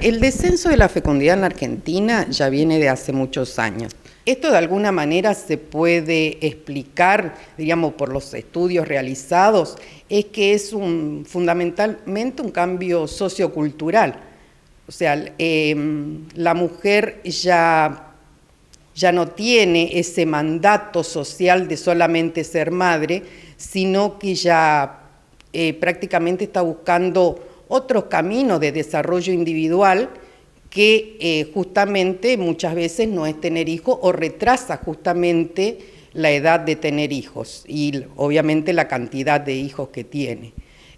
El descenso de la fecundidad en la Argentina ya viene de hace muchos años. Esto de alguna manera se puede explicar, diríamos, por los estudios realizados, es que es fundamentalmente un cambio sociocultural. O sea, em, la mujer ya, ya no tiene ese mandato social de solamente ser madre, sino que ya eh, prácticamente está buscando otros caminos de desarrollo individual que eh, justamente muchas veces no es tener hijos o retrasa justamente la edad de tener hijos y obviamente la cantidad de hijos que tiene.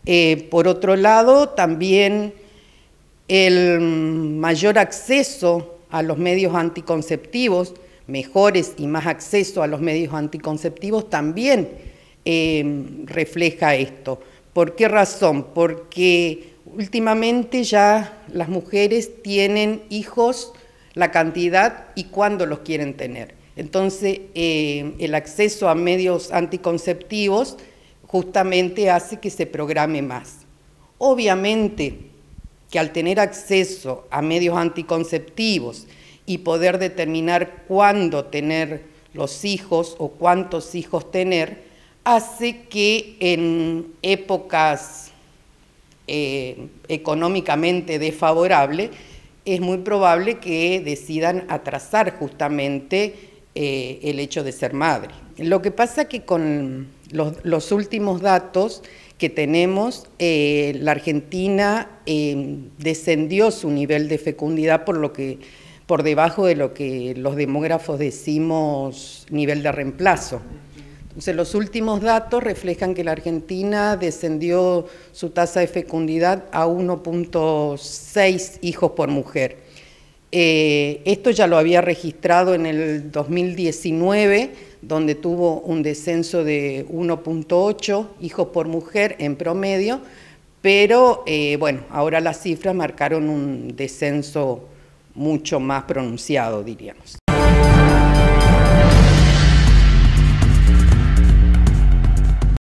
Eh, por otro lado, también el mayor acceso a los medios anticonceptivos, mejores y más acceso a los medios anticonceptivos también eh, refleja esto. ¿Por qué razón? Porque Últimamente ya las mujeres tienen hijos, la cantidad y cuándo los quieren tener. Entonces, eh, el acceso a medios anticonceptivos justamente hace que se programe más. Obviamente que al tener acceso a medios anticonceptivos y poder determinar cuándo tener los hijos o cuántos hijos tener, hace que en épocas eh, económicamente desfavorable, es muy probable que decidan atrasar justamente eh, el hecho de ser madre. Lo que pasa que con los, últimos datos que tenemos, eh, la Argentina descendió su nivel de fecundidad por lo que por debajo de lo que los demógrafos decimos nivel de reemplazo los últimos datos reflejan que la Argentina descendió su tasa de fecundidad a 1.6 hijos por mujer. Eh, esto ya lo había registrado en el 2019, donde tuvo un descenso de 1.8 hijos por mujer en promedio, pero eh, bueno, ahora las cifras marcaron un descenso mucho más pronunciado, diríamos.